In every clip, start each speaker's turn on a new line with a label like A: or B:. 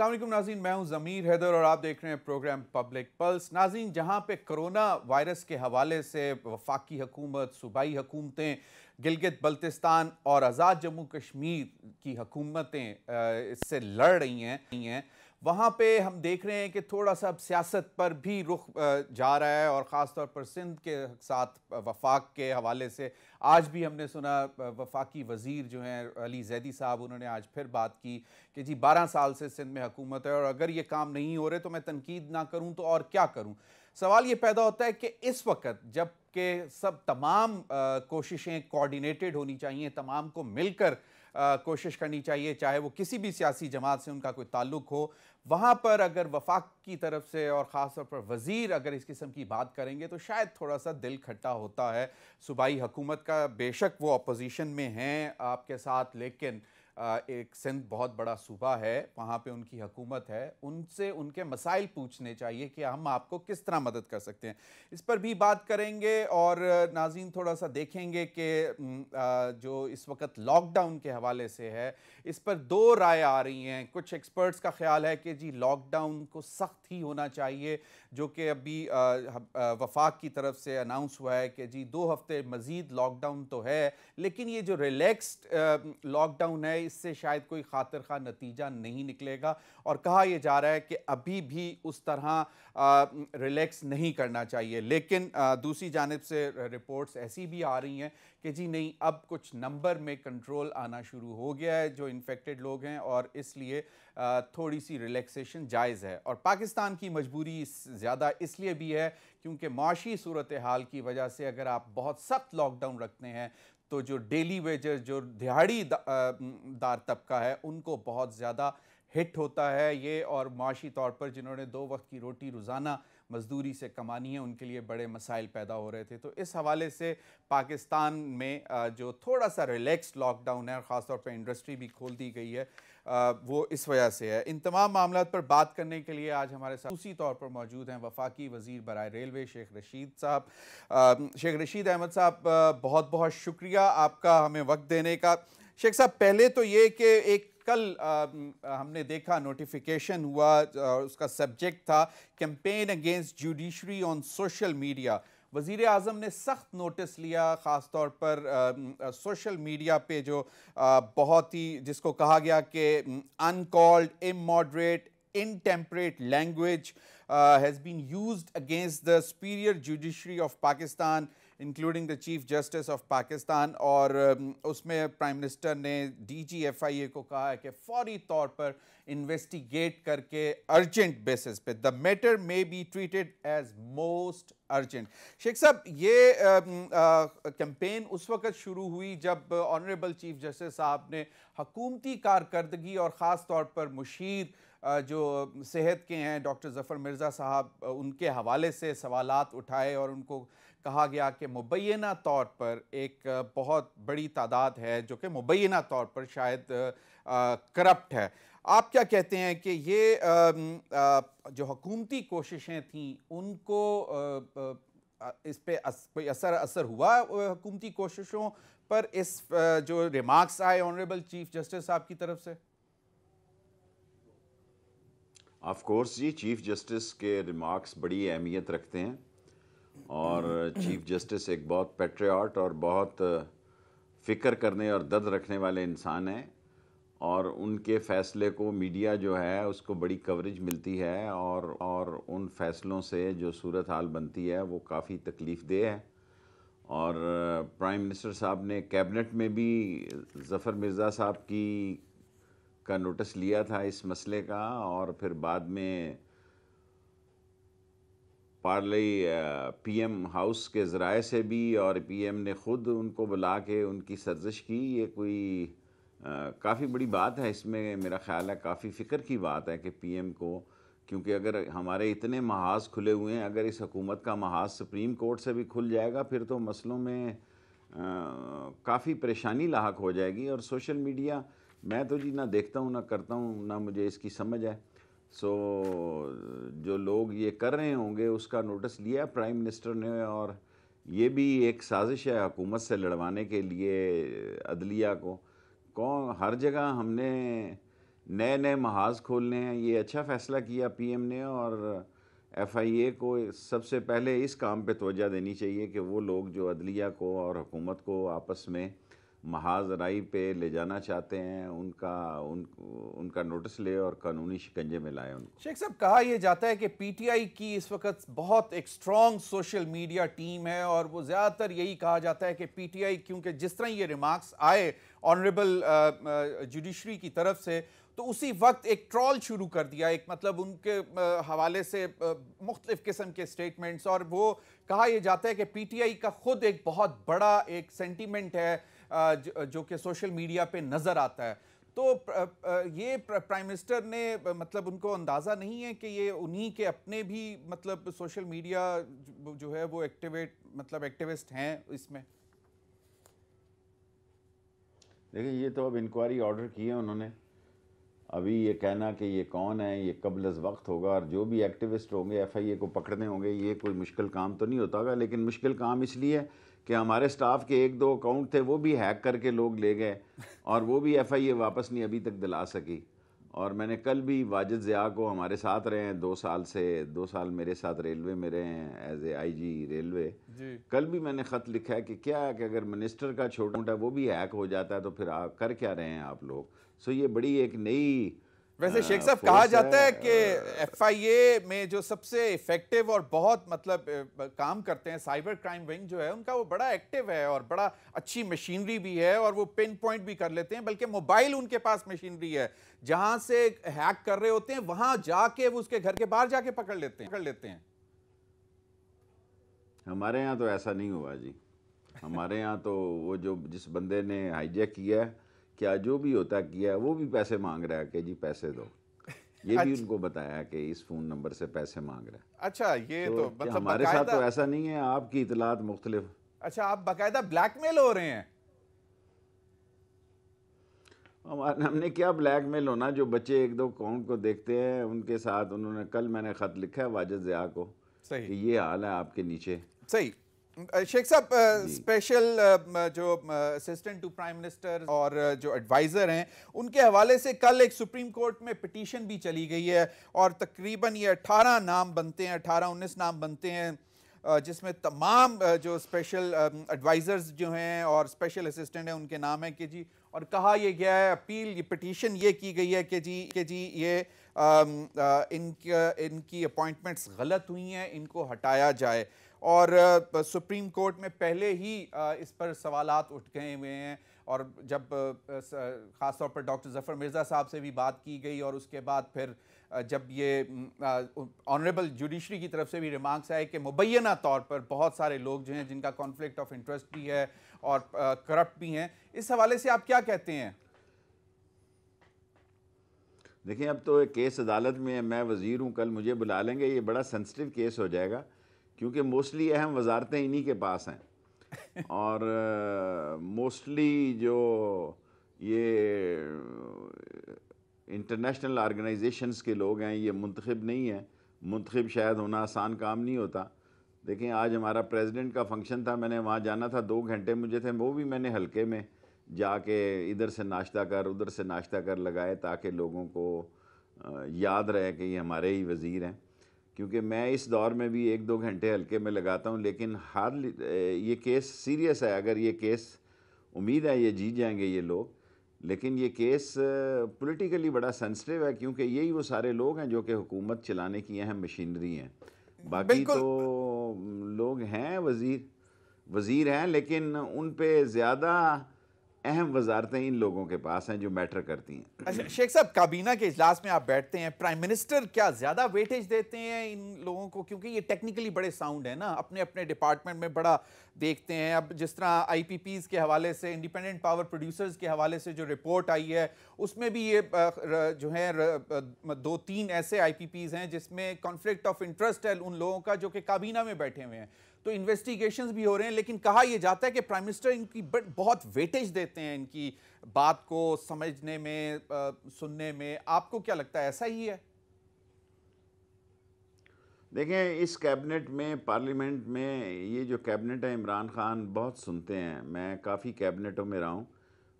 A: असलम नाजीन मैं हूं ज़मीर हैदर और आप देख रहे हैं प्रोग्राम पब्लिक पल्स नाजीन जहां पे कोरोना वायरस के हवाले से वफाकी हकूमत सूबाई हकूमतें गिलगित बल्तिस्तान और आज़ाद जम्मू कश्मीर की हकूमतें इससे लड़ रही हैं वहाँ पे हम देख रहे हैं कि थोड़ा सा सियासत पर भी रुख जा रहा है और ख़ास तौर पर सिंध के साथ वफाक के हवाले से आज भी हमने सुना वफाकी वज़ीर जो हैं अली जैदी साहब उन्होंने आज फिर बात की कि जी बारह साल से सिंध में हुकूमत है और अगर ये काम नहीं हो रहे तो मैं तनकीद ना करूँ तो और क्या करूँ सवाल ये पैदा होता है कि इस वक्त जब के सब तमाम कोशिशें कोऑर्डिनेटेड होनी चाहिए तमाम को मिलकर कोशिश करनी चाहिए चाहे वो किसी भी सियासी जमात से उनका कोई ताल्लुक हो वहाँ पर अगर वफाक की तरफ से और ख़ास तौर पर वज़ीर अगर इस किस्म की बात करेंगे तो शायद थोड़ा सा दिल खट्टा होता है सूबाई हुकूमत का बेशक वो अपोजिशन में हैं आपके साथ लेकिन एक सिंध बहुत बड़ा सूबा है वहाँ पे उनकी हकूमत है उनसे उनके मसाइल पूछने चाहिए कि हम आपको किस तरह मदद कर सकते हैं इस पर भी बात करेंगे और नाजीन थोड़ा सा देखेंगे कि जो इस वक्त लॉकडाउन के हवाले से है इस पर दो राय आ रही हैं कुछ एक्सपर्ट्स का ख्याल है कि जी लॉकडाउन को सख्त ही होना चाहिए जो कि अभी वफाक की तरफ से अनाउंस हुआ है कि जी दो हफ्ते मज़ीद लॉकडाउन तो है लेकिन ये जो रिलैक्सड लॉकडाउन है इससे शायद कोई खातर खा नतीजा नहीं निकलेगा और कहा यह जा रहा है कि अभी भी उस तरह रिलैक्स नहीं करना चाहिए लेकिन दूसरी जानब से रिपोर्ट्स ऐसी भी आ रही हैं कि जी नहीं अब कुछ नंबर में कंट्रोल आना शुरू हो गया है जो इन्फेक्टेड लोग हैं और इसलिए थोड़ी सी रिलैक्सेशन जायज़ है और पाकिस्तान की मजबूरी ज़्यादा इसलिए भी है क्योंकि माशी सूरत हाल की वजह से अगर आप बहुत सख्त लॉकडाउन रखते हैं तो जो डेली वेजर जो दिहाड़ी दा, दार तबका है उनको बहुत ज़्यादा हिट होता है ये और माशी तौर पर जिन्होंने दो वक्त की रोटी रोज़ाना मजदूरी से कमानी है उनके लिए बड़े मसाइल पैदा हो रहे थे तो इस हवाले से पाकिस्तान में जो थोड़ा सा रिलैक्स लॉकडाउन है और ख़ासतौर पर इंडस्ट्री भी खोल दी गई है वो इस वजह से है इन तमाम मामला पर बात करने के लिए आज हमारे साथ उसी तौर पर मौजूद हैं वफाकी वजीर बरए रेलवे शेख रशीद साहब शेख रशीद अहमद साहब बहुत बहुत शुक्रिया आपका हमें वक्त देने का शेख साहब पहले तो ये कि एक कल आ, हमने देखा नोटिफिकेशन हुआ और उसका सब्जेक्ट था campaign against judiciary on social media वज़ी अजम ने सख्त नोटिस लिया ख़ास तौर पर सोशल मीडिया पे जो आ, बहुत ही जिसको कहा गया कि uncalled immoderate intemperate language uh, been been against the superior judiciary of Pakistan including the chief justice of Pakistan और um, उसमें प्राइम मिनिस्टर ने डीजीएफआईए को कहा है कि फौरी तौर पर इन्वेस्टिगेट करके अर्जेंट बेसिस पे the matter may be treated as most urgent Sheikh साहब ये कैंपेन um, uh, उस वक्त शुरू हुई जब ऑनरेबल चीफ जस्टिस साहब ने हकूमती कारकर्दगी और ख़ास तौर पर मुशीर uh, जो सेहत के हैं डॉक्टर ज़फ़र मिर्ज़ा साहब उनके हवाले से सवालात उठाए और उनको कहा गया कि मुबैना तौर पर एक बहुत बड़ी तादाद है जो कि मुबैना तौर पर शायद करप्ट है आप क्या कहते हैं कि ये आ, आ, जो हकूमती कोशिशें थीं उनको आ, इस पर अस, कोई असर असर हुआ हकूमती कोशिशों पर इस जो रिमार्क्स आए ऑनरेबल चीफ जस्टिस साहब की तरफ से
B: ऑफ कोर्स जी चीफ जस्टिस के रिमार्क्स बड़ी अहमियत रखते हैं और चीफ जस्टिस एक बहुत पेट्रियाट और बहुत फ़िक्र करने और दर्द रखने वाले इंसान हैं और उनके फ़ैसले को मीडिया जो है उसको बड़ी कवरेज मिलती है और और उन फैसलों से जो सूरत हाल बनती है वो काफ़ी तकलीफ़ देह है और प्राइम मिनिस्टर साहब ने कैबिनेट में भी जफ़र मिर्ज़ा साहब की का नोटिस लिया था इस मसले का और फिर बाद में पार्ले पीएम हाउस के ज़राए से भी और पीएम ने ख़ुद उनको बुला के उनकी सर्जश की ये कोई काफ़ी बड़ी बात है इसमें मेरा ख्याल है काफ़ी फ़िक्र की बात है कि पीएम को क्योंकि अगर हमारे इतने महाज खुले हुए हैं अगर इस हकूमत का महाज सुप्रीम कोर्ट से भी खुल जाएगा फिर तो मसलों में काफ़ी परेशानी लाक हो जाएगी और सोशल मीडिया मैं तो जी ना देखता हूँ ना करता हूँ ना मुझे इसकी समझ है सो so, जो लोग ये कर रहे होंगे उसका नोटिस लिया प्राइम मिनिस्टर ने और ये भी एक साजिश है हुकूमत से लड़वाने के लिए अदलिया को कौन हर जगह हमने नए नए महाज खोलने हैं ये अच्छा फ़ैसला किया पीएम ने और एफआईए को सबसे पहले इस काम पे तोजा देनी चाहिए कि वो लोग जो अदलिया को और हुकूमत को आपस में महाजराई पे ले जाना चाहते हैं उनका उन उनका नोटिस ले और कानूनी शिकंजे में लाए उनको
A: शेख साहब कहा यह जाता है कि पीटीआई की इस वक्त बहुत एक स्ट्रॉन्ग सोशल मीडिया टीम है और वो ज़्यादातर यही कहा जाता है कि पीटीआई क्योंकि जिस तरह ये रिमार्क्स आए ऑनरेबल जुडिशरी की तरफ से तो उसी वक्त एक ट्रॉल शुरू कर दिया एक मतलब उनके हवाले से मुख्तलिफ़ किस्म के स्टेटमेंट्स और वो कहा यह जाता है कि पीटीआई का ख़ुद एक बहुत बड़ा एक सेंटीमेंट है जो कि सोशल मीडिया पे नज़र आता है तो ये प्राइम मिनिस्टर ने मतलब उनको अंदाज़ा नहीं है कि ये उन्हीं के अपने भी मतलब सोशल मीडिया जो है वो एक्टिवेट मतलब एक्टिविस्ट हैं इसमें
B: देखिए ये तो अब इंक्वायरी ऑर्डर की है उन्होंने अभी ये कहना कि ये कौन है ये कब लज वक्त होगा और जो भी एक्टिविस्ट होंगे एफआईए को पकड़ने होंगे ये कोई मुश्किल काम तो नहीं होता होगा लेकिन मुश्किल काम इसलिए है कि हमारे स्टाफ के एक दो अकाउंट थे वो भी हैक करके लोग ले गए और वो भी एफ आई ए वापस नहीं अभी तक दिला सकी और मैंने कल भी वाजिद ज़िया को हमारे साथ रहे हैं दो साल से दो साल मेरे साथ रेलवे में रहे हैं as a I ji railway कल भी मैंने ख़त लिखा है कि क्या है कि अगर मिनिस्टर का छोटा मोटा वो भी हैक हो जाता है तो फिर आप कर क्या रहे हैं आप लोग सो ये बड़ी एक नई वैसे हाँ, शेख साहब कहा जाता है
A: कि एफआईए में जो सबसे इफेक्टिव और बहुत मतलब काम करते हैं साइबर क्राइम विंग जो है उनका वो बड़ा एक्टिव है और बड़ा अच्छी मशीनरी भी है और वो पिन पॉइंट भी कर लेते हैं बल्कि मोबाइल उनके पास मशीनरी है जहां से हैक कर रहे होते हैं वहां जाके वो उसके घर के बाहर जाके पकड़ लेते हैं पकड़ लेते हैं
B: हमारे यहाँ तो ऐसा नहीं हुआ जी हमारे यहाँ तो वो जो जिस बंदे ने हाईजैक किया है क्या जो भी होता किया वो भी पैसे मांग रहा है कि जी पैसे दो ये अच्छा। भी उनको बताया कि इस फोन नंबर से पैसे मांग रहा है
A: अच्छा ये तो, तो मतलब हमारे साथ तो
B: ऐसा नहीं है आपकी इतलात मुख्तलिफ
A: अच्छा आप बाकायदा ब्लैकमेल हो रहे हैं
B: हमने क्या ब्लैकमेल होना जो बच्चे एक दो अकाउंट को देखते हैं उनके साथ उन्होंने कल मैंने खत लिखा है वाजिद जया को सही ये हाल है आपके नीचे
A: सही शेख साहब स्पेशल जो असिस्टेंट टू प्राइम मिनिस्टर और जो एडवाइज़र हैं उनके हवाले से कल एक सुप्रीम कोर्ट में पिटीशन भी चली गई है और तकरीबन ये 18 नाम बनते हैं 18 19 नाम बनते हैं जिसमें तमाम जो स्पेशल एडवाइज़र्स जो हैं और स्पेशल असिस्टेंट हैं उनके नाम हैं कि जी और कहा यह गया है अपील ये पिटीशन ये की गई है कि जी के जी ये इनक, इनकी अपॉइंटमेंट्स गलत हुई हैं इनको हटाया जाए और सुप्रीम कोर्ट में पहले ही इस पर सवालत उठ गए हुए हैं और जब ख़ासतौर पर डॉक्टर जफ़र मिर्ज़ा साहब से भी बात की गई और उसके बाद फिर जब ये ऑनरेबल जुडिशरी की तरफ से भी रिमार्क्स आए कि मुबैना तौर पर बहुत सारे लोग जो हैं जिनका कॉन्फ्लिक्ट ऑफ इंटरेस्ट भी है और करप्ट भी हैं इस हवाले से आप क्या कहते हैं
B: देखिए अब तो केस अदालत में मैं वज़ीर हूँ कल मुझे बुला लेंगे ये बड़ा सेंसिटिव केस हो जाएगा क्योंकि मोस्टली अहम वजारतें इन्हीं के पास हैं और मोस्टली uh, जो ये इंटरनेशनल आर्गेनाइजेशंस के लोग हैं ये मंतखब नहीं हैं मंतखब शायद होना आसान काम नहीं होता देखें आज हमारा प्रेसिडेंट का फंक्शन था मैंने वहाँ जाना था दो घंटे मुझे थे वो भी मैंने हल्के में जाके इधर से नाश्ता कर उधर से नाश्ता कर लगाए ताकि लोगों को याद रहे कि ये हमारे ही वज़ीर हैं क्योंकि मैं इस दौर में भी एक दो घंटे हल्के में लगाता हूँ लेकिन हार ये केस सीरियस है अगर ये केस उम्मीद है ये जीत जाएंगे ये लोग लेकिन ये केस पॉलिटिकली बड़ा सेंसिटिव है क्योंकि यही वो सारे लोग हैं जो कि हुकूमत चलाने की अहम मशीनरी हैं बाकी तो लोग हैं वजीर वजीर हैं लेकिन उन पर ज़्यादा अहम वजारतें इन लोगों के पास हैं जो मैटर करती
A: हैं अच्छा शेख साहब काबीना के इजलास में आप बैठते हैं प्राइम मिनिस्टर क्या ज़्यादा वेटेज देते हैं इन लोगों को क्योंकि ये टेक्निकली बड़े साउंड हैं ना अपने अपने डिपार्टमेंट में बड़ा देखते हैं अब जिस तरह आईपीपीज के हवाले से इंडिपेंडेंट पावर प्रोड्यूसर्स के हवाले से जो रिपोर्ट आई है उसमें भी ये जो है दो तीन ऐसे आईपीपीज हैं जिसमें कॉन्फ्लिक्ट ऑफ इंटरेस्ट है उन लोगों का जो कि काबीना में बैठे हुए हैं तो इन्वेस्टिगेशंस भी हो रहे हैं लेकिन कहा यह जाता है कि प्राइम मिनिस्टर इनकी बहुत वेटेज देते हैं इनकी बात को समझने में आ, सुनने में आपको क्या लगता है ऐसा ही है
B: देखें इस कैबिनेट में पार्लियामेंट में ये जो कैबिनेट है इमरान खान बहुत सुनते हैं मैं काफ़ी कैबिनेटों में रहा हूँ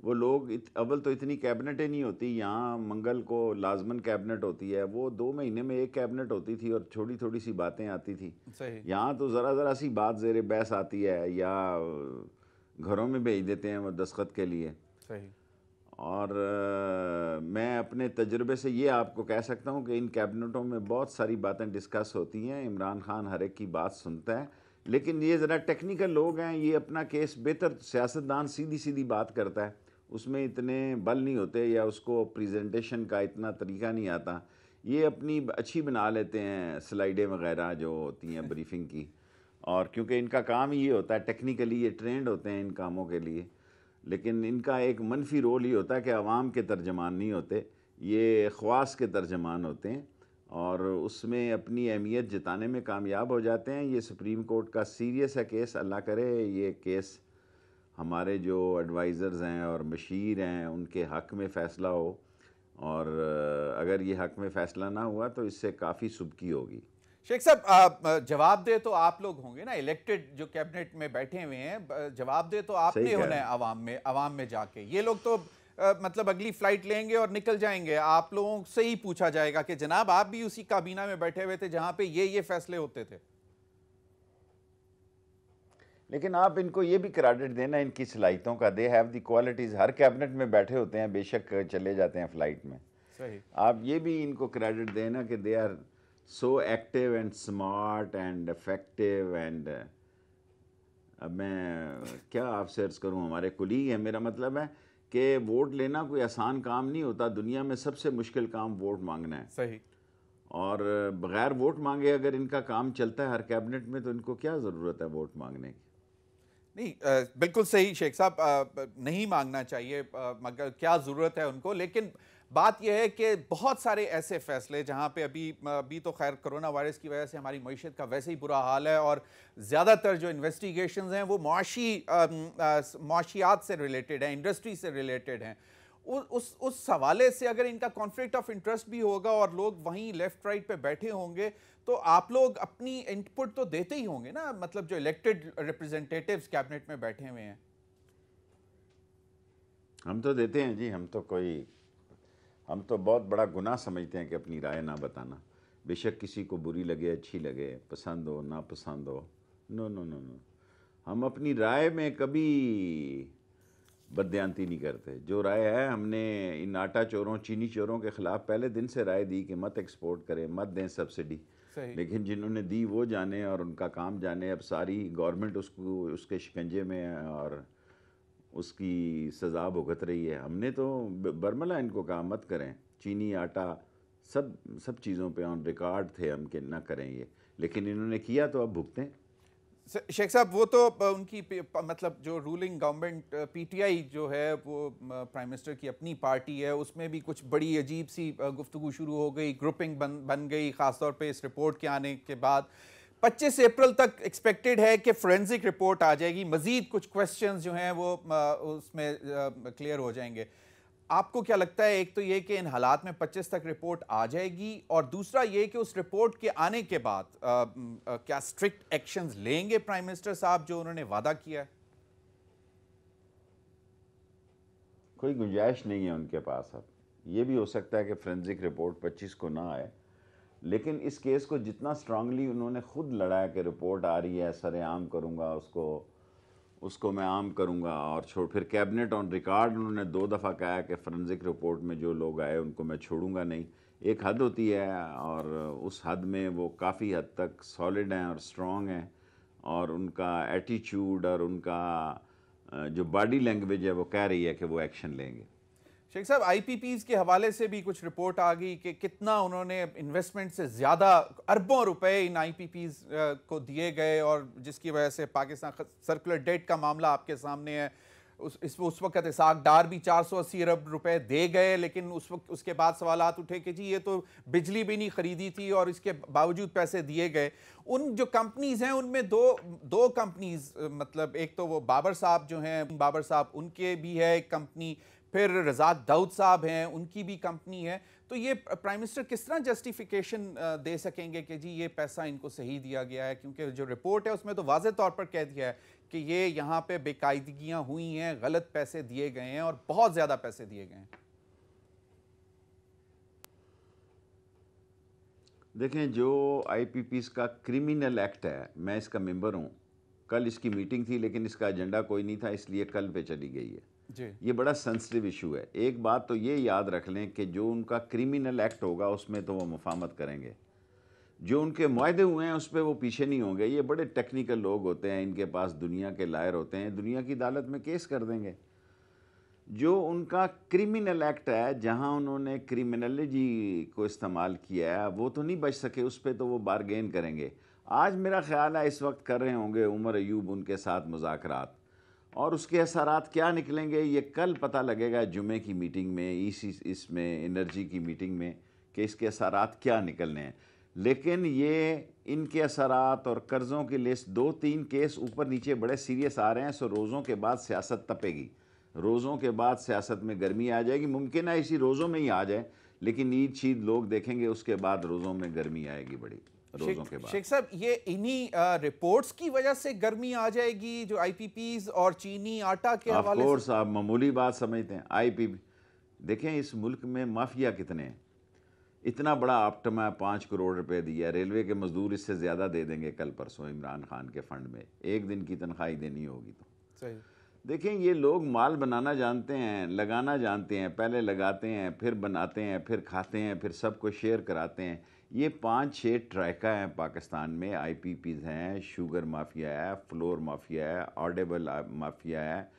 B: वो लोग इत, अव्वल तो इतनी कैबिनेटें नहीं होती यहाँ मंगल को लाजमन कैबिनेट होती है वो दो महीने में एक कैबिनेट होती थी और छोटी थोड़ी सी बातें आती थी यहाँ तो ज़रा ज़रा सी बात जेर बहस आती है या घरों में भेज देते हैं वो दस्खत के लिए सही और आ, मैं अपने तजर्बे से ये आपको कह सकता हूँ कि इन कैबिनेटों में बहुत सारी बातें डिस्कस होती हैं इमरान खान हर एक की बात सुनता है लेकिन ये ज़रा टेक्निकल लोग हैं ये अपना केस बेहतर सियासतदान सीधी सीधी बात करता है उसमें इतने बल नहीं होते या उसको प्रेजेंटेशन का इतना तरीका नहीं आता ये अपनी अच्छी बना लेते हैं स्लाइडें वगैरह जो होती हैं ब्रीफिंग की और क्योंकि इनका काम ही ये होता है टेक्निकली ये ट्रेंड होते हैं इन कामों के लिए लेकिन इनका एक मनफी रोल ही होता है कि आवाम के तर्जमान नहीं होते ये ख्वास के तर्जमान होते हैं और उसमें अपनी अहमियत जताने में कामयाब हो जाते हैं ये सुप्रीम कोर्ट का सीरियस है केस अल्लाह करे ये केस हमारे जो एडवाइज़र्स हैं और मशीर हैं उनके हक़ में फ़ैसला हो और अगर ये हक़ में फ़ैसला ना हुआ तो इससे काफ़ी सुबकी होगी
A: शेख साहब जवाब दे तो आप लोग होंगे ना इलेक्टेड जो कैबिनेट में बैठे हुए हैं जवाब दे तो आपने होना है आवाम में आवाम में जाके ये लोग तो आ, मतलब अगली फ्लाइट लेंगे और निकल जाएंगे आप लोगों से ही पूछा जाएगा कि जनाब आप भी उसी काबीना में बैठे हुए थे जहाँ पे ये ये फैसले होते थे लेकिन आप इनको ये भी
B: क्रेडिट देना इनकी सलाहितों का दे हैव दी क्वालिटीज़ हर कैबिनेट में बैठे होते हैं बेशक चले जाते हैं फ्लाइट में सही आप ये भी इनको क्रेडिट देना कि they are so active and smart and effective and अब मैं क्या आप सर्च करूँ हमारे कुलीग है मेरा मतलब है कि वोट लेना कोई आसान काम नहीं होता दुनिया में सबसे मुश्किल काम वोट मांगना है सही और बग़ैर वोट मांगे
A: अगर इनका काम चलता है हर कैबिनेट में तो इनको क्या ज़रूरत है वोट मांगने की नहीं आ, बिल्कुल सही शेख साहब नहीं मांगना चाहिए आ, मगर क्या ज़रूरत है उनको लेकिन बात यह है कि बहुत सारे ऐसे फैसले जहाँ पे अभी अभी तो खैर कोरोना वायरस की वजह से हमारी मीशत का वैसे ही बुरा हाल है और ज़्यादातर जो इन्वेस्टिगेशंस हैं वो माशी माशियात से रिलेटेड हैं इंडस्ट्री से रिलेटेड हैं उस उस हवाले से अगर इनका कॉन्फ्लिक्ट ऑफ इंटरेस्ट भी होगा और लोग वहीं लेफ्ट राइट पे बैठे होंगे तो आप लोग अपनी इनपुट तो देते ही होंगे ना मतलब जो इलेक्टेड रिप्रेजेंटेटिव्स कैबिनेट में बैठे हुए हैं
B: हम तो देते हैं जी हम तो कोई हम तो बहुत बड़ा गुनाह समझते हैं कि अपनी राय ना बताना बेशक किसी को बुरी लगे अच्छी लगे पसंद हो नापसंद हो नो नो नो नो हम अपनी राय में कभी बदयांती नहीं करते जो राय है हमने इन आटा चोरों चीनी चोरों के खिलाफ पहले दिन से राय दी कि मत एक्सपोर्ट करें मत दें सब्सिडी लेकिन जिन्होंने दी वो जाने और उनका काम जाने अब सारी गवर्नमेंट उसको उसके शिकंजे में है और उसकी सज़ा भुगत रही है हमने तो बर्मला इनको कहा मत करें चीनी आटा सब सब चीज़ों पे ऑन रिकॉर्ड थे हम कि ना करें ये लेकिन इन्होंने किया तो अब भुगतें
A: शेख साहब वो तो उनकी मतलब जो रूलिंग गवर्नमेंट पीटीआई जो है वो प्राइम मिनिस्टर की अपनी पार्टी है उसमें भी कुछ बड़ी अजीब सी गुफ्तु शुरू हो गई ग्रुपिंग बन बन गई ख़ासतौर पे इस रिपोर्ट के आने के बाद 25 अप्रैल तक एक्सपेक्टेड है कि फोरेंसिक रिपोर्ट आ जाएगी मज़ीद कुछ क्वेश्चंस जो हैं वो उसमें क्लियर हो जाएंगे आपको क्या लगता है एक तो ये कि इन हालात में 25 तक रिपोर्ट आ जाएगी और दूसरा ये कि उस रिपोर्ट के आने के बाद आ, आ, क्या स्ट्रिक्ट एक्शंस लेंगे प्राइम मिनिस्टर साहब जो उन्होंने वादा किया है
B: कोई गुंजाइश नहीं है उनके पास अब ये भी हो सकता है कि फ्रेंसिक रिपोर्ट 25 को ना आए लेकिन इस केस को जितना स्ट्रांगली उन्होंने खुद लड़ाया कि रिपोर्ट आ रही है सरेआम करूँगा उसको उसको मैं आम करूँगा और छोड़ फिर कैबिनेट ऑन रिकॉर्ड उन्होंने दो दफ़ा कहा कि फ्रेंसिक रिपोर्ट में जो लोग आए उनको मैं छोड़ूंगा नहीं एक हद होती है और उस हद में वो काफ़ी हद तक सॉलिड हैं और स्ट्रॉन्ग हैं और उनका एटीट्यूड और उनका जो बॉडी लैंग्वेज है वो कह रही है कि वो एक्शन लेंगे
A: शेख साहब आईपीपीज के हवाले से भी कुछ रिपोर्ट आ गई कि कितना उन्होंने इन्वेस्टमेंट से ज़्यादा अरबों रुपए इन आईपीपीज को दिए गए और जिसकी वजह से पाकिस्तान सर्कुलर डेट का मामला आपके सामने है उस इस उस वक्त इसाक डार भी 480 अरब रुपए दे गए लेकिन उस वक्त उसके बाद सवाल उठे कि जी ये तो बिजली भी नहीं खरीदी थी और इसके बावजूद पैसे दिए गए उन जो कंपनीज हैं उनमें दो दो कंपनीज मतलब एक तो वो बाबर साहब जो हैं बाबर साहब उनके भी है एक कंपनी फिर रजाक दाऊद साहब हैं उनकी भी कंपनी है तो ये प्राइम मिनिस्टर किस तरह जस्टिफिकेशन दे सकेंगे कि जी ये पैसा इनको सही दिया गया है क्योंकि जो रिपोर्ट है उसमें तो वाज तौर पर कह दिया है कि ये यहाँ पे बेकायदगियाँ हुई हैं गलत पैसे दिए गए हैं और बहुत ज़्यादा पैसे दिए गए हैं
B: देखें जो आई का क्रिमिनल एक्ट है मैं इसका मेंबर हूँ कल इसकी मीटिंग थी लेकिन इसका एजेंडा कोई नहीं था इसलिए कल पे चली गई है ये बड़ा सेंसिटिव इशू है एक बात तो ये याद रख लें कि जो उनका क्रिमिनल एक्ट होगा उसमें तो वो मुफामत करेंगे जो उनके माहदे हुए हैं उस पर वो पीछे नहीं होंगे ये बड़े टेक्निकल लोग होते हैं इनके पास दुनिया के लायर होते हैं दुनिया की अदालत में केस कर देंगे जो उनका क्रिमिनल एक्ट है जहाँ उन्होंने क्रिमिनलॉजी को इस्तेमाल किया है वो तो नहीं बच सके उस पर तो वो बारगेन करेंगे आज मेरा ख्याल है इस वक्त कर रहे होंगे उमर अयूब उनके साथ मुजाकरात और उसके असरात क्या निकलेंगे ये कल पता लगेगा जुमे की मीटिंग में इसी इसमें एनर्जी की मीटिंग में कि इसके असरात क्या निकलने हैं लेकिन ये इनके असरात और कर्ज़ों की लिस्ट दो तीन केस ऊपर नीचे बड़े सीरियस आ रहे हैं सो रोज़ों के बाद सियासत तपेगी रोज़ों के बाद सियासत में गर्मी आ जाएगी मुमकिन है इसी रोज़ों में ही आ जाए लेकिन ईद शीद लोग देखेंगे उसके बाद रोज़ों में गर्मी आएगी बड़ी शेख
A: साहब ये इन्हीं रिपोर्ट्स की वजह से गर्मी आ जाएगी जो आईपीपीज और चीनी आटा के हवाले
B: आप मामूली बात समझते हैं आईपीपी देखें इस मुल्क में माफिया कितने हैं इतना बड़ा आपटमा है पाँच करोड़ रुपए दिया रेलवे के मजदूर इससे ज़्यादा दे देंगे कल परसों इमरान खान के फंड में एक दिन की तनख्वाही देनी होगी तो सही देखें ये लोग माल बनाना जानते हैं लगाना जानते हैं पहले लगाते हैं फिर बनाते हैं फिर खाते हैं फिर सबको शेयर कराते हैं ये पांच छः ट्रैका हैं पाकिस्तान में आईपीपीज़ हैं शुगर माफिया है फ्लोर माफिया है ऑडेबल माफिया है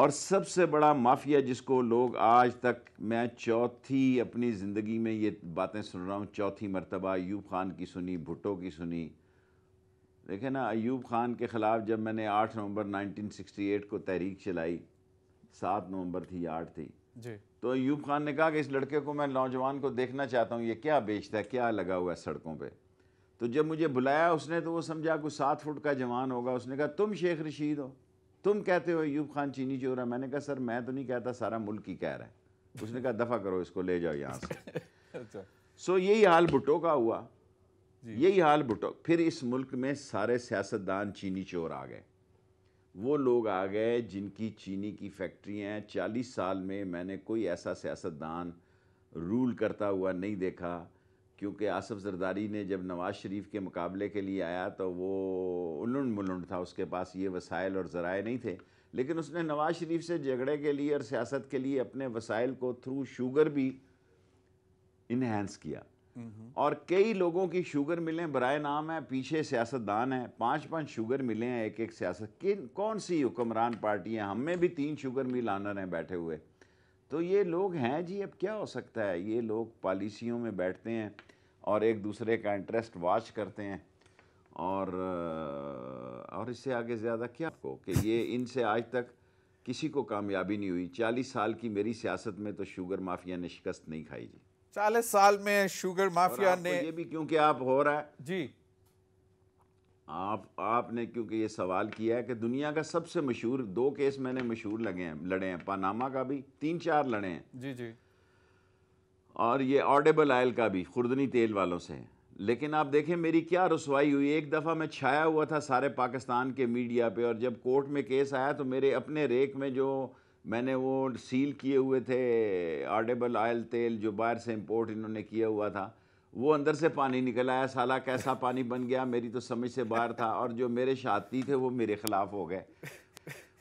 B: और सबसे बड़ा माफिया जिसको लोग आज तक मैं चौथी अपनी ज़िंदगी में ये बातें सुन रहा हूँ चौथी मरतबा अयूब खान की सुनी भुट्टो की सुनी देखे ना अयूब खान के ख़िलाफ़ जब मैंने 8 नवंबर 1968 को तहरीक चलाई सात नवंबर थी आठ थी जी तो अयूब खान ने कहा कि इस लड़के को मैं नौजवान को देखना चाहता हूँ ये क्या बेचता है क्या लगा हुआ है सड़कों पर तो जब मुझे बुलाया उसने तो वो समझा कुछ सात फुट का जवान होगा उसने कहा तुम शेख रशीद हो तुम कहते हो यूब खान चीनी चोर है मैंने कहा सर मैं तो नहीं कहता सारा मुल्क ही कह रहा है उसने कहा दफ़ा करो इसको ले जाओ यहाँ से सो अच्छा। so, यही हाल भुट्टो का हुआ यही हाल भुट्टो फिर इस मुल्क में सारे सियासतदान चीनी चोर आ गए वो लोग आ गए जिनकी चीनी की फैक्ट्री हैं चालीस साल में मैंने कोई ऐसा सियासतदान रूल करता हुआ नहीं देखा क्योंकि आसफ़ जरदारी ने जब नवाज़ शरीफ के मुकाबले के लिए आया तो वो उलुंड मुलुंड था उसके पास ये वसाइल और ज़राए नहीं थे लेकिन उसने नवाज़ शरीफ से झगड़े के लिए और सियासत के लिए अपने वसाइल को थ्रू शुगर भी इन्हेंस किया और कई लोगों की शुगर मिलें बरए नाम है पीछे सियासतदान हैं पाँच पाँच शुगर मिले हैं एक एक सियासत किन कौन सी हुक्मरान पार्टी है हम में भी तीन शुगर मिल आनर हैं बैठे हुए तो ये लोग हैं जी अब क्या हो सकता है ये लोग पॉलिसियों में बैठते हैं और एक दूसरे का इंटरेस्ट वॉच करते हैं और और इससे आगे ज़्यादा क्या आपको कि ये इनसे आज तक किसी को कामयाबी नहीं हुई चालीस साल की मेरी सियासत में तो शुगर माफिया ने शिकस्त नहीं खाई जी
A: चालीस साल में शुगर माफिया ने ये
B: भी क्योंकि आप हो रहा है जी आप आपने क्योंकि ये सवाल किया है कि दुनिया का सबसे मशहूर दो केस मैंने मशहूर लगे हैं लड़े हैं पानामा का भी तीन चार लड़े हैं जी जी और ये ऑडेबल आयल का भी खुर्दनी तेल वालों से लेकिन आप देखें मेरी क्या रसवाई हुई एक दफ़ा मैं छाया हुआ था सारे पाकिस्तान के मीडिया पे और जब कोर्ट में केस आया तो मेरे अपने रेक में जो मैंने वो सील किए हुए थे ऑडेबल ऑयल तेल जो बाहर से इम्पोर्ट इन्होंने किया हुआ था वो अंदर से पानी निकल आया साला कैसा पानी बन गया मेरी तो समझ से बाहर था और जो मेरे शादी थे वो मेरे खिलाफ हो गए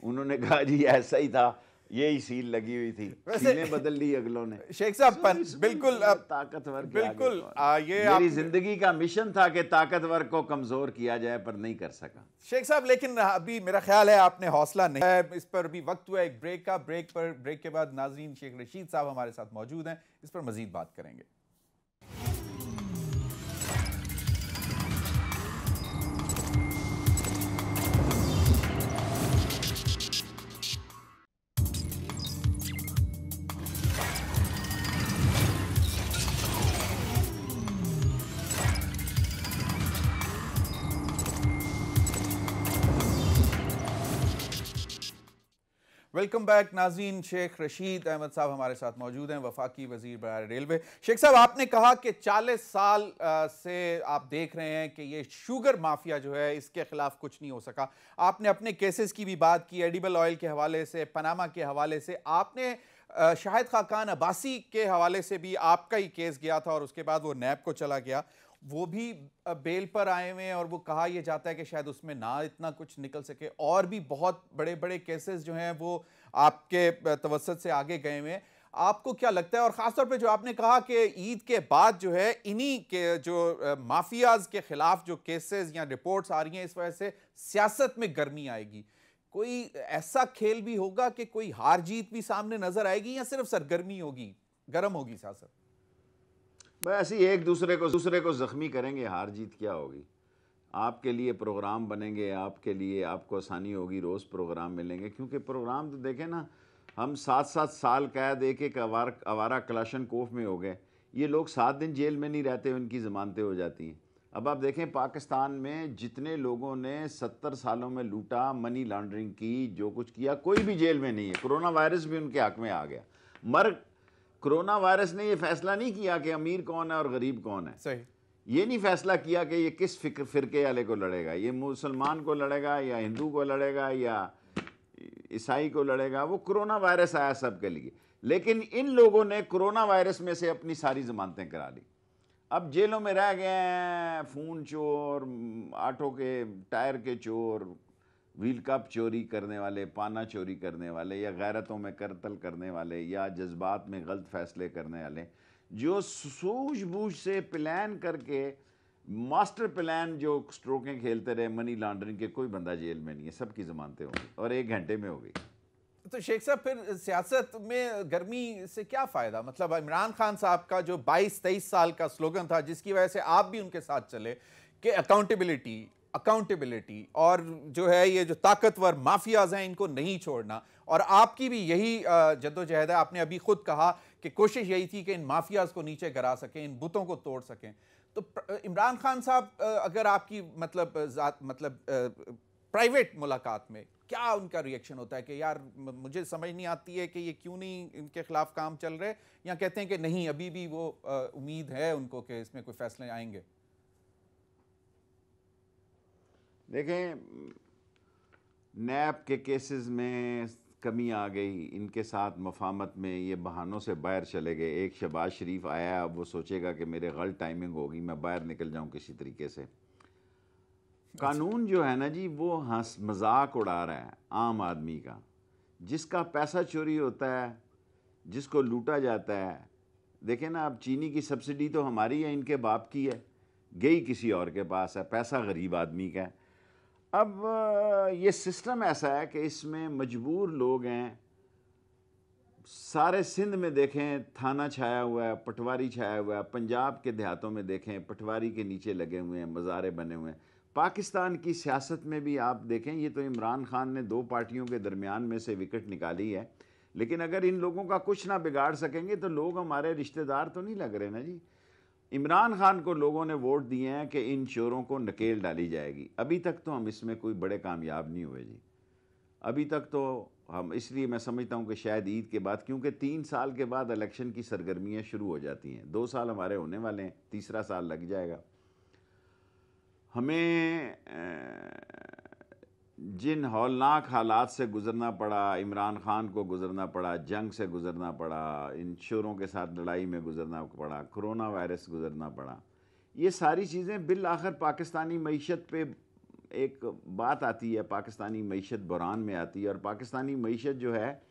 B: उन्होंने कहा जी ऐसा ही था यही सील लगी हुई थी सीलें बदल ली अगलों ने
A: शेख साहब बिल्कुल अब ताकतवर बिल्कुल ये मेरी
B: जिंदगी का मिशन था कि ताकतवर को कमजोर किया जाए पर नहीं कर सका
A: शेख साहब लेकिन अभी मेरा ख्याल है आपने हौसला नहीं है इस पर अभी वक्त हुआ एक ब्रेक का ब्रेक पर ब्रेक के बाद नाजरीन शेख रशीद साहब हमारे साथ मौजूद हैं इस पर मजीद बात करेंगे वेलकम बैक नाजीन शेख रशीद अहमद साहब हमारे साथ मौजूद हैं वफाकी वजीर बरार रेलवे शेख साहब आपने कहा कि 40 साल से आप देख रहे हैं कि ये शुगर माफिया जो है इसके खिलाफ कुछ नहीं हो सका आपने अपने केसेस की भी बात की एडिबल ऑयल के हवाले से पनामा के हवाले से आपने शाहिद खाकान अब्बासी के हवाले से भी आपका ही केस गया था और उसके बाद वो नैब को चला गया वो भी बेल पर आए हुए हैं और वो कहा यह जाता है कि शायद उसमें ना इतना कुछ निकल सके और भी बहुत बड़े बड़े केसेस जो हैं वो आपके तवसत से आगे गए हुए हैं आपको क्या लगता है और ख़ासतौर पे जो आपने कहा कि ईद के बाद जो है इन्हीं के जो माफियाज के ख़िलाफ़ जो केसेस या रिपोर्ट्स आ रही हैं इस वजह से सियासत में गर्मी आएगी कोई ऐसा खेल भी होगा कि कोई हार जीत भी सामने नज़र आएगी या सिर्फ सरगर्मी होगी गर्म होगी सियासत
B: बस ही एक दूसरे को दूसरे को ज़ख्मी करेंगे हार जीत क्या होगी आपके लिए प्रोग्राम बनेंगे आपके लिए आपको आसानी होगी रोज़ प्रोग्राम मिलेंगे क्योंकि प्रोग्राम तो देखें ना हम सात सात साल कैद एक एक अवार अवारा कलाशन कोफ में हो गए ये लोग सात दिन जेल में नहीं रहते उनकी ज़मानतें हो जाती हैं अब आप देखें पाकिस्तान में जितने लोगों ने सत्तर सालों में लूटा मनी लॉन्ड्रिंग की जो कुछ किया कोई भी जेल में नहीं है कोरोना वायरस भी उनके हक में आ गया मर कोरोना वायरस ने ये फैसला नहीं किया कि अमीर कौन है और गरीब कौन है सही ये नहीं फैसला किया कि ये किस फिक्र फिरके वाले को लड़ेगा ये मुसलमान को लड़ेगा या हिंदू को लड़ेगा या ईसाई को लड़ेगा वो कोरोना वायरस आया सबके लिए लेकिन इन लोगों ने कोरोना वायरस में से अपनी सारी जमानतें करा ली अब जेलों में रह गए हैं फ़ोन चोर ऑटो के टायर के चोर व्हील कप चोरी करने वाले पाना चोरी करने वाले या गैरतों में करतल करने वाले या जज्बात में गलत फैसले करने वाले जो सूझबूझ से प्लान करके मास्टर प्लान जो स्ट्रोकें खेलते रहे मनी लॉन्ड्रिंग के कोई बंदा जेल में नहीं है सबकी जमानतें होंगी और एक घंटे में हो गई
A: तो शेख साहब फिर सियासत में गर्मी से क्या फ़ायदा मतलब इमरान खान साहब का जो 22 तेईस साल का स्लोगन था जिसकी वजह से आप भी उनके साथ चले कि अकाउंटेबिलिटी अकाउंटेबिलिटी और जो है ये जो ताकतवर माफियाज हैं इनको नहीं छोड़ना और आपकी भी यही जद्दोजहद है आपने अभी खुद कहा कि कोशिश यही थी कि इन माफियाज को नीचे गिरा सकें इन बुतों को तोड़ सकें तो इमरान खान साहब अगर आपकी मतलब मतलब प्राइवेट मुलाकात में क्या उनका रिएक्शन होता है कि यार मुझे समझ नहीं आती है कि ये क्यों नहीं इनके खिलाफ काम चल रहे या कहते हैं कि नहीं अभी भी वो उम्मीद है उनको कि इसमें कोई फैसले आएंगे देखें
B: नैप के केसेस में कमी आ गई इनके साथ मफामत में ये बहानों से बाहर चले गए एक शबाज शरीफ आया अब वो सोचेगा कि मेरे गलत टाइमिंग होगी मैं बाहर निकल जाऊं किसी तरीके से कानून जो है ना जी वो हंस मजाक उड़ा रहा है आम आदमी का जिसका पैसा चोरी होता है जिसको लूटा जाता है देखें ना अब चीनी की सब्सिडी तो हमारी है इनके बाप की है गई किसी और के पास है पैसा गरीब आदमी का है अब ये सिस्टम ऐसा है कि इसमें मजबूर लोग हैं सारे सिंध में देखें थाना छाया हुआ है पटवारी छाया हुआ है पंजाब के देहातों में देखें पटवारी के नीचे लगे हुए हैं मज़ारे बने हुए हैं पाकिस्तान की सियासत में भी आप देखें ये तो इमरान खान ने दो पार्टियों के दरमियान में से विकट निकाली है लेकिन अगर इन लोगों का कुछ ना बिगाड़ सकेंगे तो लोग हमारे रिश्तेदार तो नहीं लग रहे ना जी इमरान खान को लोगों ने वोट दिए हैं कि इन चोरों को नकेल डाली जाएगी अभी तक तो हम इसमें कोई बड़े कामयाब नहीं हुए जी अभी तक तो हम इसलिए मैं समझता हूँ कि शायद ईद के बाद क्योंकि तीन साल के बाद इलेक्शन की सरगर्मियाँ शुरू हो जाती हैं दो साल हमारे होने वाले हैं तीसरा साल लग जाएगा हमें जिन हौलनाक हालात से गुजरना पड़ा इमरान खान को गुजरना पड़ा जंग से गुजरना पड़ा इन शोरों के साथ लड़ाई में गुजरना पड़ा कोरोना वायरस गुजरना पड़ा ये सारी चीज़ें बिल आखिर पाकिस्तानी मीशत पे एक बात आती है पाकिस्तानी मीशत बुरान में आती है और पाकिस्तानी मीशत जो है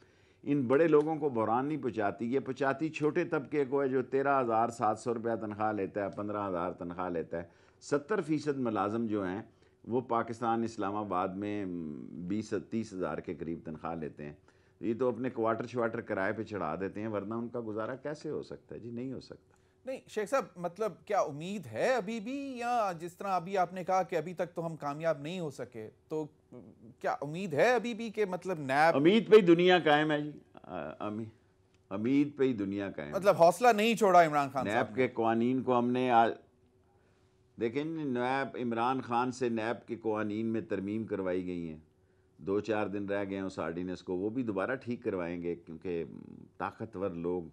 B: इन बड़े लोगों को बुरान नहीं पहुँचाती ये पहुँचाती छोटे तबके को है जो तेरह हज़ार सात सौ रुपया तनख्वाह लेता है पंद्रह हज़ार तनख्वाह लेता है सत्तर फ़ीसद मुलाजम जो हैं वो पाकिस्तान इस्लामाबाद में बीस तीस हज़ार के करीब तनख्वाह लेते हैं ये तो अपने क्वार्टर शवाटर किराए पे चढ़ा देते हैं वरना उनका गुजारा कैसे हो सकता है जी नहीं हो सकता
A: नहीं शेख साहब मतलब क्या उम्मीद है अभी भी या जिस तरह अभी आपने कहा कि अभी तक तो हम कामयाब नहीं हो सके तो क्या उम्मीद है अभी भी कि मतलब
B: नैब उम्मीद पे ही दुनिया कायम है जी अमी उम्मीद पे ही दुनिया कायम मतलब
A: हौसला नहीं छोड़ा इमरान खान नैब
B: के कवानीन को हमने आज देखें नैब इमरान खान से नैब के कवानीन में तरमीम करवाई गई हैं दो चार दिन रह गए हैं उस आर्डीनेंस को वो भी दोबारा ठीक करवाएंगे क्योंकि ताकतवर लोग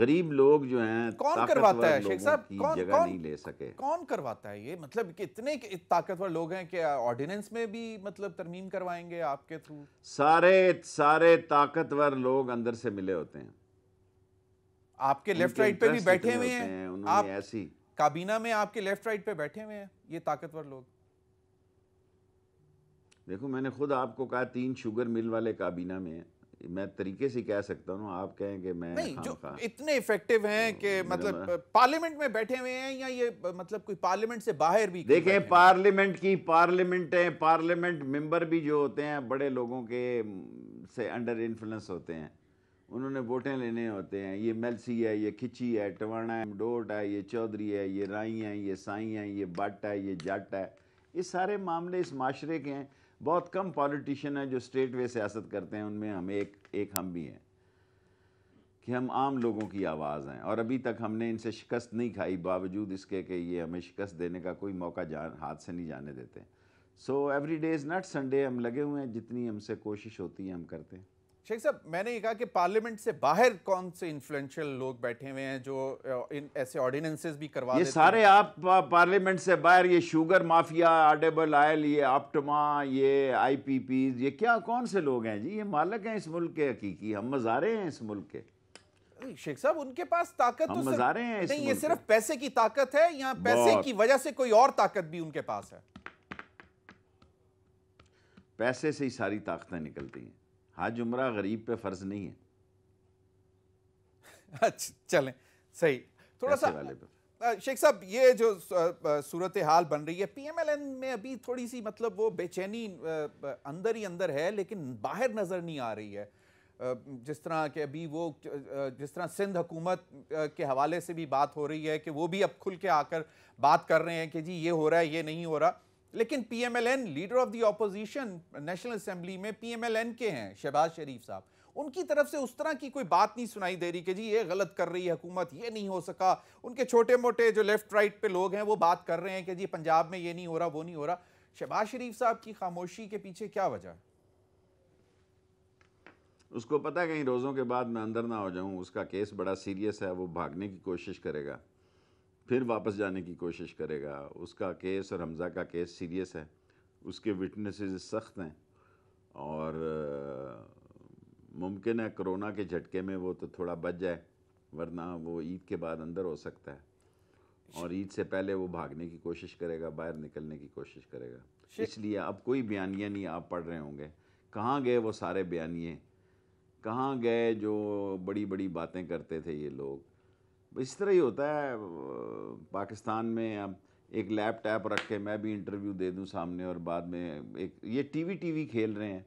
B: गरीब लोग जो हैं कौन करवाता है शेख साहब कौन जगह कौन, नहीं ले सके
A: कौन करवाता है ये मतलब कि इतने ताकतवर लोग हैं कि ऑर्डिनेंस में भी मतलब तरमीम करवाएंगे आपके थ्रू
B: सारे सारे ताकतवर लोग अंदर से मिले होते हैं
A: आपके लेफ्ट राइट पे भी बैठे हुए हैं ऐसी काबीना में आपके लेफ्ट राइट पे बैठे हुए हैं ये ताकतवर लोग
B: देखो मैंने खुद आपको कहा तीन शुगर मिल वाले काबीना में मैं तरीके से कह सकता हूँ आप कहें कि मैं नहीं जो
A: इतने इफेक्टिव हैं तो कि मतलब पार्लियामेंट में बैठे हुए हैं या ये मतलब कोई पार्लियामेंट से बाहर भी देखें
B: पार्लियामेंट की पार्लियामेंट है पार्लियामेंट मेंबर
A: भी जो होते हैं
B: बड़े लोगों के से अंडर इन्फ्लुएंस होते हैं उन्होंने वोटें लेने होते हैं ये मेलसी है ये खिची है टवाना है डोट है ये चौधरी है ये राई हैं ये साई हैं ये बट है ये जट है ये सारे मामले इस माशरे के हैं बहुत कम पॉलिटिशियन हैं जो स्टेट वे सियासत करते हैं उनमें हम एक एक हम भी हैं कि हम आम लोगों की आवाज़ हैं और अभी तक हमने इनसे शिकस्त नहीं खाई बावजूद इसके कि ये हमें शिकस्त देने का कोई मौका जान हाथ से नहीं जाने देते so every day is not Sunday हम लगे हुए हैं जितनी हमसे कोशिश होती है हम करते हैं
A: शेख साहब मैंने ये कहा कि पार्लियामेंट से बाहर कौन से इन्फ्लुएंशियल लोग बैठे हुए हैं जो इन ऐसे ऑर्डिनेंसेस भी करवा ये सारे आप पार्लियामेंट
B: से बाहर ये शुगर माफिया आडेबल आयल ये आप्टमा ये आईपीपी ये क्या कौन से लोग हैं जी ये मालक हैं इस मुल्क के हकीकी हम मजारे हैं इस मुल्क के
A: शेख साहब उनके पास ताकत तो मजारे हैं नहीं ये सिर्फ पैसे की ताकत है या पैसे की वजह से कोई और ताकत भी उनके पास है
B: पैसे से ही सारी ताकतें निकलती हैं हज उम्र गरीब पे फर्ज नहीं है
A: अच्छा चलें सही
B: थोड़ा सा
A: शेख साहब ये जो सूरत हाल बन रही है पीएमएलएन में अभी थोड़ी सी मतलब वो बेचैनी अंदर ही अंदर है लेकिन बाहर नज़र नहीं आ रही है जिस तरह के अभी वो जिस तरह सिंध हुकूमत के हवाले से भी बात हो रही है कि वो भी अब खुल के आकर बात कर रहे हैं कि जी ये हो रहा है ये नहीं हो रहा लेकिन PMLN leader of the opposition national assembly में पीएमएलएन के हैं शहबाज शरीफ साहब उनकी तरफ से उस तरह की कोई बात नहीं सुनाई दे रही कि जी ये गलत कर रही है हुकूमत ये नहीं हो सका उनके छोटे मोटे जो लेफ्ट राइट पे लोग हैं वो बात कर रहे हैं कि जी पंजाब में ये नहीं हो रहा वो नहीं हो रहा शहबाज शरीफ साहब की खामोशी के पीछे क्या वजह है
B: उसको पता है कहीं रोज़ों के बाद मैं अंदर ना हो जाऊं उसका केस बड़ा सीरियस है वो भागने की कोशिश करेगा फिर वापस जाने की कोशिश करेगा उसका केस और हमज़ा का केस सीरियस है उसके विटनेसेस सख्त हैं और मुमकिन है कोरोना के झटके में वो तो थोड़ा बच जाए वरना वो ईद के बाद अंदर हो सकता है और ईद से पहले वो भागने की कोशिश करेगा बाहर निकलने की कोशिश करेगा इसलिए अब कोई बयानिया नहीं आप पढ़ रहे होंगे कहाँ गए वो सारे बयानिए कहाँ गए जो बड़ी बड़ी बातें करते थे ये लोग इस तरह ही होता है पाकिस्तान में अब एक लैपटॉप रख के मैं भी इंटरव्यू दे दूं सामने और बाद में एक ये टीवी टीवी खेल रहे हैं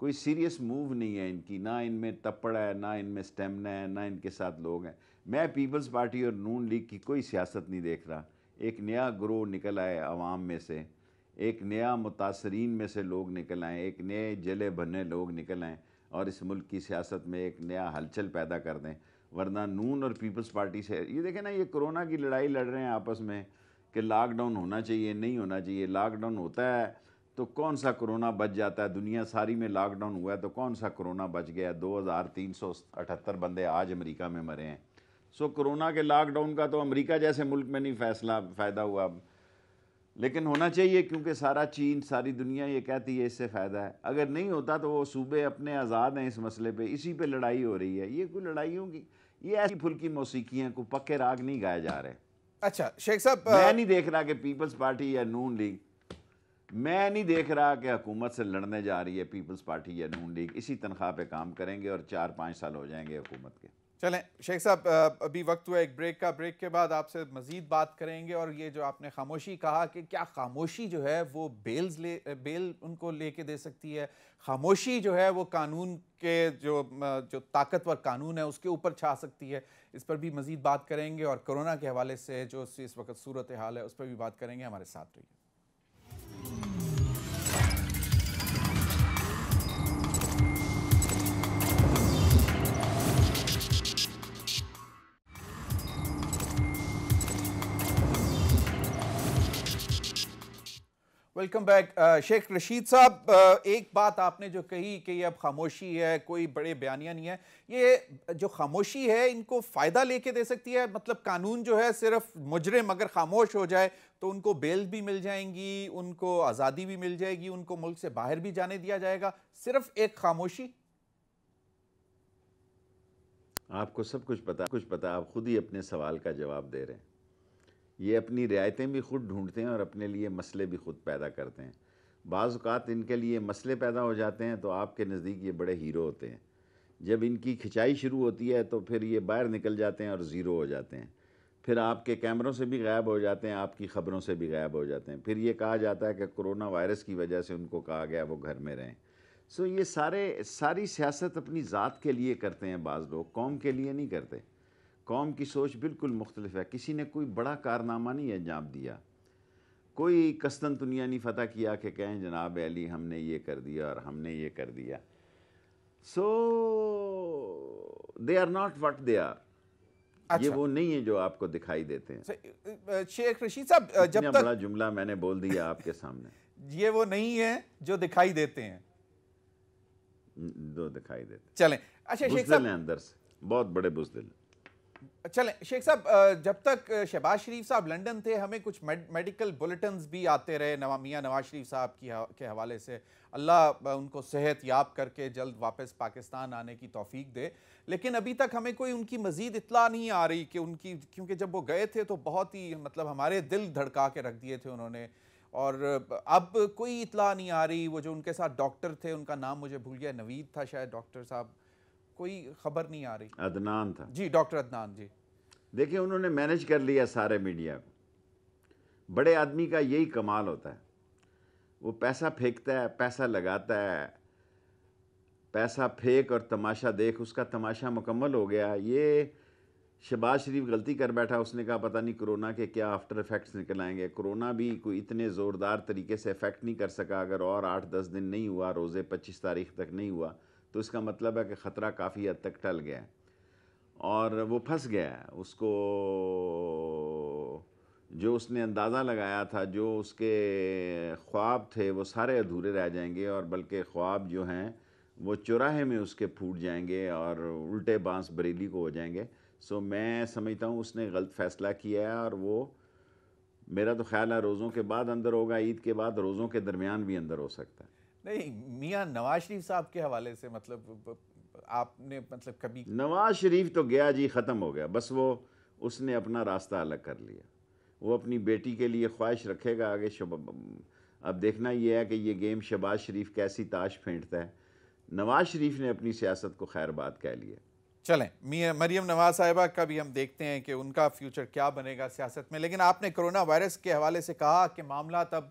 B: कोई सीरियस मूव नहीं है इनकी ना इनमें तप्पड़ है ना इनमें स्टेमिना है ना इनके साथ लोग हैं मैं पीपल्स पार्टी और नून लीग की कोई सियासत नहीं देख रहा एक नया ग्रोह निकल आए आवाम में से एक नया मुतासरीन में से लोग निकल आएँ एक नए जले भरने लोग निकल आएँ और इस मुल्क की सियासत में एक नया हलचल पैदा कर दें वरना नून और पीपल्स पार्टी से ये देखें ना ये कोरोना की लड़ाई लड़ रहे हैं आपस में कि लॉकडाउन होना चाहिए नहीं होना चाहिए लॉकडाउन होता है तो कौन सा कोरोना बच जाता है दुनिया सारी में लॉकडाउन हुआ है तो कौन सा कोरोना बच गया दो हज़ार तीन सौ अठहत्तर बंदे आज अमेरिका में मरे हैं सो कोरोना के लॉकडाउन का तो अमेरिका जैसे मुल्क में नहीं फैसला फ़ायदा हुआ लेकिन होना चाहिए क्योंकि सारा चीन सारी दुनिया ये कहती है इससे फ़ायदा है अगर नहीं होता तो वो सूबे अपने आज़ाद हैं इस मसले पे इसी पे लड़ाई हो रही है ये कोई लड़ाइयों की ये ऐसी फुल्की मौसीकी हैं को पक्के राग नहीं गाए जा रहे
A: अच्छा शेख साहब मैं
B: नहीं देख रहा कि पीपल्स पार्टी या नून लीग मैं नहीं देख रहा कि हुकूमत से लड़ने जा रही है पीपल्स पार्टी या नून लीग इसी तनख्वाह पे काम करेंगे और चार पाँच साल हो जाएंगे हुकूमत के
A: चलें शेख साहब अभी वक्त हुआ एक ब्रेक का ब्रेक के बाद आपसे मज़ीद बात करेंगे और ये जो आपने खामोशी कहा कि क्या खामोशी जो है वो बेल्स ले बेल उनको लेके दे सकती है खामोशी जो है वो कानून के जो जो ताकतवर कानून है उसके ऊपर छा सकती है इस पर भी मज़ीद बात करेंगे और कोरोना के हवाले से जो इस वक्त सूरत हाल है उस पर भी बात करेंगे हमारे साथ रहिए वेलकम बैक शेख रशीद साहब uh, एक बात आपने जो कही कि अब खामोशी है कोई बड़े बयानिया नहीं है ये जो खामोशी है इनको फ़ायदा लेके दे सकती है मतलब कानून जो है सिर्फ मुजरम अगर खामोश हो जाए तो उनको बेल भी मिल जाएंगी उनको आज़ादी भी मिल जाएगी उनको मुल्क से बाहर भी जाने दिया जाएगा सिर्फ एक खामोशी
B: आपको सब कुछ पता कुछ पता आप खुद ही अपने सवाल का जवाब दे रहे हैं ये अपनी रियायतें भी खुद ढूंढते हैं और अपने लिए मसले भी खुद पैदा करते हैं बाज़ात इनके लिए मसले पैदा हो जाते हैं तो आपके नज़दीक ये बड़े हीरो होते हैं जब इनकी खिंचाई शुरू होती है तो फिर ये बाहर निकल जाते हैं और ज़ीरो हो जाते हैं फिर आपके कैमरों से भी गायब हो जाते हैं आपकी ख़बरों से भी गायब हो जाते हैं फिर ये कहा जाता है कि कोरोना वायरस की वजह से उनको कहा गया वो घर में रहें सो ये सारे सारी सियासत अपनी ज़ात के लिए करते हैं बाज़ लोग कौम के लिए नहीं करते कौम की सोच बिल्कुल मुख्तलिफ है किसी ने कोई बड़ा कारनामा नहीं अंजाम दिया कोई कस्तन दुनिया नहीं फतह किया कि कहें जनाब अली हमने ये कर दिया और हमने ये कर दिया so they are not what they are अच्छा। ये वो नहीं है जो आपको दिखाई देते हैं
A: शेख रशीद साहब जब तक बड़ा
B: जुमला मैंने बोल दिया आपके सामने
A: ये वो नहीं है जो दिखाई देते हैं
B: दो दिखाई देते चलें अच्छा शेख साहब अंदर से बहुत बड़े बुजदिल
A: चलें अच्छा, शेख साहब जब तक शहबाज शरीफ साहब लंदन थे हमें कुछ मेड, मेडिकल बुलेटिन भी आते रहे नवा मियाँ नवाज शरीफ साहब की के हवाले से अल्लाह उनको सेहत याब करके जल्द वापस पाकिस्तान आने की तोफीक दे लेकिन अभी तक हमें कोई उनकी मज़ीद इतला नहीं आ रही कि उनकी क्योंकि जब वो गए थे तो बहुत ही मतलब हमारे दिल धड़का के रख दिए थे उन्होंने और अब कोई इतला नहीं आ रही वो जो उनके साथ डॉक्टर थे उनका नाम मुझे भूल गया नवीद था शायद डॉक्टर साहब कोई खबर नहीं आ रही अदनान था जी डॉक्टर अदनान जी
B: देखिए उन्होंने मैनेज कर लिया सारे मीडिया को बड़े आदमी का यही कमाल होता है वो पैसा फेंकता है पैसा लगाता है पैसा फेंक और तमाशा देख उसका तमाशा मुकम्मल हो गया ये शहबाज शरीफ गलती कर बैठा उसने कहा पता नहीं कोरोना के क्या आफ्टर इफ़ेक्ट्स निकल आएंगे कोरोना भी कोई इतने ज़ोरदार तरीके से इफ़ेक्ट नहीं कर सका अगर और आठ दस दिन नहीं हुआ रोज़े पच्चीस तारीख तक नहीं हुआ तो इसका मतलब है कि ख़तरा काफ़ी हद तक टल गया है और वो फंस गया उसको जो उसने अंदाज़ा लगाया था जो उसके ख्वाब थे वो सारे अधूरे रह जाएंगे और बल्कि ख्वाब जो हैं वो चौराहे में उसके फूट जाएंगे और उल्टे बांस बरेली को हो जाएंगे सो मैं समझता हूँ उसने गलत फ़ैसला किया है और वो मेरा तो ख्याल है रोज़ों के बाद अंदर होगा ईद के बाद रोज़ों के दरमियान भी अंदर हो सकता है
A: नहीं मियाँ नवाज शरीफ साहब के हवाले से मतलब आपने मतलब कभी
B: नवाज शरीफ तो गया जी ख़त्म हो गया बस वो उसने अपना रास्ता अलग कर लिया वो अपनी बेटी के लिए ख्वाहिश रखेगा आगे शब अब देखना ये है कि ये गेम शबाज शरीफ कैसी ताश फेंटता है नवाज शरीफ ने अपनी सियासत को खैरबाद कह लिया
A: चलें मियाँ मरियम नवाज साहिबा का भी हम देखते हैं कि उनका फ्यूचर क्या बनेगा सियासत में लेकिन आपने कोरोना वायरस के हवाले से कहा कि मामला तब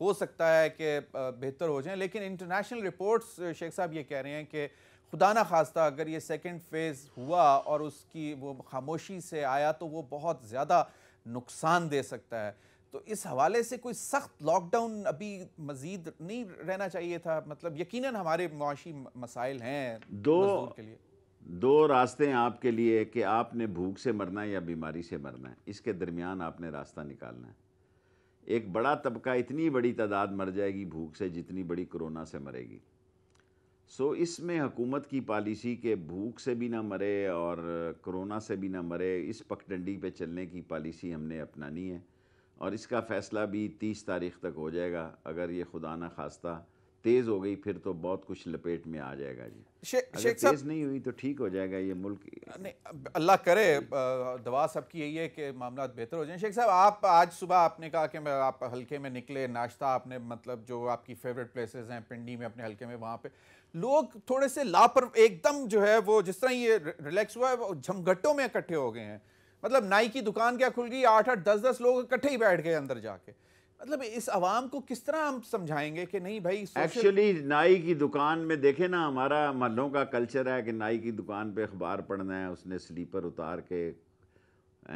A: हो सकता है कि बेहतर हो जाए लेकिन इंटरनेशनल रिपोर्ट्स शेख साहब ये कह रहे हैं कि खुदा ना खास्ता अगर ये सेकेंड फेज़ हुआ और उसकी वो खामोशी से आया तो वो बहुत ज़्यादा नुकसान दे सकता है तो इस हवाले से कोई सख्त लॉकडाउन अभी मज़ीद नहीं रहना चाहिए था मतलब यकीन हमारे मुआशी मसाइल हैं दो के लिए
B: दो रास्ते हैं आपके लिए कि आपने भूख से मरना है या बीमारी से मरना है इसके दरमियान आपने रास्ता निकालना है एक बड़ा तबका इतनी बड़ी तादाद मर जाएगी भूख से जितनी बड़ी कोरोना से मरेगी सो इसमें हुकूमत की पॉलिसी के भूख से भी ना मरे और कोरोना से भी ना मरे इस पगडंडी पे चलने की पॉलिसी हमने अपनानी है और इसका फ़ैसला भी तीस तारीख तक हो जाएगा अगर ये खुदा ना खास्ता तेज़ हो गई फिर तो बहुत कुछ लपेट में आ जाएगा जी शे, अगर तेज़ नहीं हुई तो ठीक हो जाएगा ये मुल्क
A: नहीं अल्लाह करे दवा सबकी यही है कि मामला बेहतर हो जाए शेख साहब आप आज सुबह आपने कहा कि मैं आप हल्के में निकले नाश्ता आपने मतलब जो आपकी फेवरेट प्लेसेस हैं पिंडी में अपने हल्के में वहाँ पर लोग थोड़े से लापर एकदम जो है वो जिस तरह ये रिलैक्स हुआ है वो झमघट्टों में इकट्ठे हो गए हैं मतलब नाई की दुकान क्या खुल गई आठ आठ दस दस लोग इकट्ठे ही बैठ गए अंदर जाके मतलब इस आवाम को किस तरह हम समझाएंगे कि नहीं भाई एक्चुअली
B: नाई की दुकान में देखे ना हमारा मल्लों का कल्चर है कि नाई की दुकान पे अखबार पढ़ना है उसने स्लीपर उतार के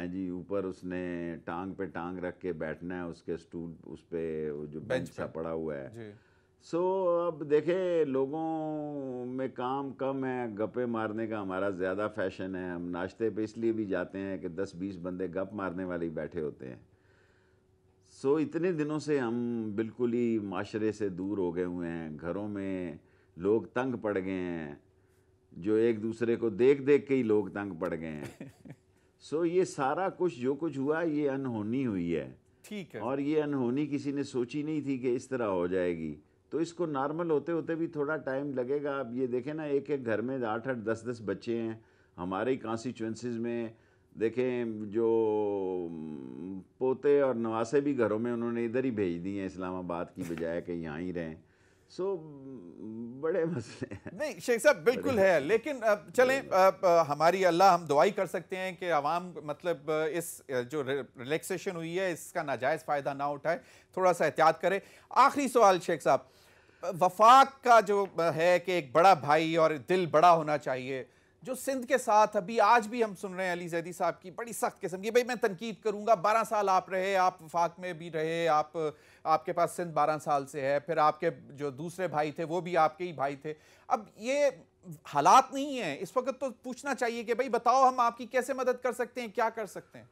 B: जी ऊपर उसने टांग पे टांग रख के बैठना है उसके स्टूल उस पर जो बेंच सा पड़ा हुआ है सो so, अब देखें लोगों में काम कम है गप्पे मारने का हमारा ज़्यादा फैशन है हम नाश्ते पे इसलिए भी जाते हैं कि दस बीस बंदे गप मारने वाले बैठे होते हैं सो so, इतने दिनों से हम बिल्कुल ही माशरे से दूर हो गए हुए हैं घरों में लोग तंग पड़ गए हैं जो एक दूसरे को देख देख के ही लोग तंग पड़ गए हैं सो so, ये सारा कुछ जो कुछ हुआ ये अनहोनी हुई है ठीक है और ये अनहोनी किसी ने सोची नहीं थी कि इस तरह हो जाएगी तो इसको नॉर्मल होते होते भी थोड़ा टाइम लगेगा अब ये देखें ना एक एक घर में आठ आठ दस दस बच्चे हैं हमारे ही में देखें जो पोते और नवासे भी घरों में उन्होंने इधर ही भेज दिए हैं इस्लामाबाद की बजाय कि यहाँ ही रहें
A: सो so, बड़े मसले हैं नहीं शेख साहब बिल्कुल है लेकिन चलें हमारी अल्लाह हम दुआई कर सकते हैं कि आवाम मतलब इस जो रिलैक्सेशन हुई है इसका नाजायज़ फ़ायदा ना उठाए थोड़ा सा एहतियात करें आखिरी सवाल शेख साहब वफाक का जो है कि एक बड़ा भाई और दिल बड़ा होना चाहिए जो सिंध के साथ अभी आज भी हम सुन रहे हैं अली जैदी साहब की बड़ी सख्त किस्म की भाई मैं तनकीद करूंगा बारह साल आप रहे आप वफाक में भी रहे आप आपके पास सिंध बारह साल से है फिर आपके जो दूसरे भाई थे वो भी आपके ही भाई थे अब ये हालात नहीं है इस वक्त तो पूछना चाहिए कि भाई बताओ हम आपकी कैसे मदद कर सकते हैं क्या कर सकते हैं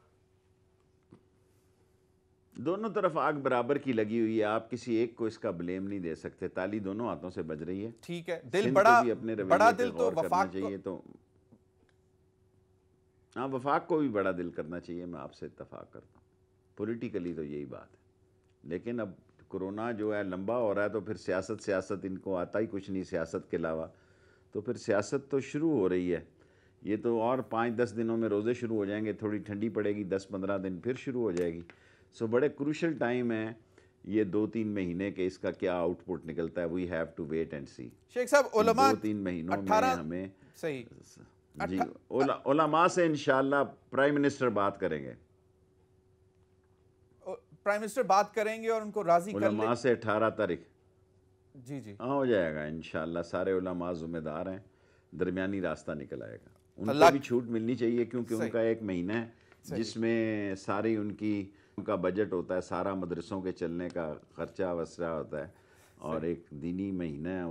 A: दोनों तरफ आग
B: बराबर की लगी हुई है आप किसी एक को इसका ब्लेम नहीं दे सकते ताली दोनों हाथों से बज रही है ठीक है दिल बड़ा अपने बड़ा दिल तो वफाक चाहिए तो हाँ वफाक को भी बड़ा दिल करना चाहिए मैं आपसे इतफाक करता हूँ पोलिटिकली तो यही बात है लेकिन अब कोरोना जो है लंबा हो रहा है तो फिर सियासत सियासत इनको आता ही कुछ नहीं सियासत के अलावा तो फिर सियासत तो शुरू हो रही है ये तो और पाँच दस दिनों में रोज़े शुरू हो जाएंगे थोड़ी ठंडी पड़ेगी दस पंद्रह दिन फिर शुरू हो जाएगी सो बड़े क्रूशल टाइम है ये दो तीन महीने के इसका क्या आउटपुट निकलता है we have to wait and see
A: Sheikh साहब उलमा दो
B: तीन महीनों में हमें सही जी उला, उलमा से इंशाल्लाह प्राइम मिनिस्टर बात करेंगे
A: प्राइम मिनिस्टर बात करेंगे और उनको राजी उलमा
B: से अठारह तारीख जी जी हाँ हो जाएगा इनशाला सारे उलमा जुम्मेदार हैं दरमियानी रास्ता निकल आएगा उनको भी छूट मिलनी चाहिए क्योंकि उनका एक महीना है जिसमें सारी उनकी उनका बजट होता है सारा मदरसों के चलने का खर्चा वसरा होता है और एक दीनी महीना है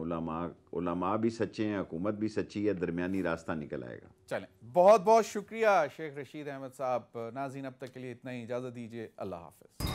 B: उलमा भी सच्चे हैं हुकूमत भी सच्ची है दरमियानी रास्ता निकल आएगा
A: चलें बहुत बहुत शुक्रिया शेख रशीद अहमद साहब नाजीन अब तक के लिए इतना ही इजाज़त दीजिए अल्लाह हाफिज़